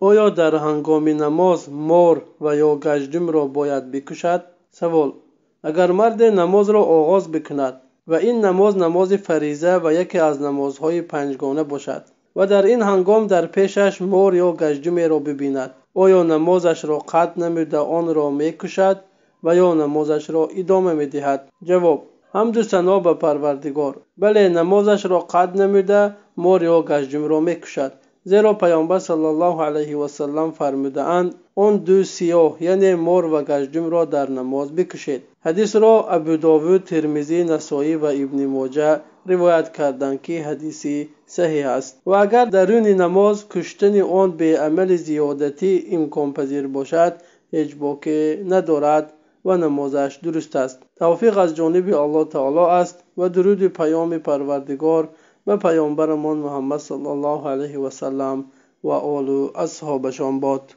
оё дар ҳангоми намоз мор ва ё гаждумро бояд бикушад савол агар марде намозро оғоз бикунад ва ин намоз намози фариза ва яке аз намозҳои панҷгона бошад ва дар ин ҳангом дар пешаш мор ё гаждумеро бибинад оё намозашро қатъ намуда онро мекушад ва ё намозашро идома медиҳад ҷавоб ҳамду сано ба парвардигор бале намозашро қатъ намуда мор ё гаждумро мекушад зеро паёнбар саллаллоҳу алайҳи васаллам фармудаанд он ду сиёҳ яъне мор ва гаждумро дар намоз бикушед ҳадисро абудовуд термизӣ насоӣ ва ибни моҷа ривоят карданд ки ҳадиси саҳеҳ аст ва агар даруни намоз куштани он беамали зиёдатӣ имконпазир бошад ҳеҷ боке надорад ва намозаш дуруст аст тавфиқ аз ҷониби аллоҳ таъоло аст ва дуруди паёми парвардигор و پیامبرمان محمد صلی الله علیه و سلم و اولو اصحابشان باد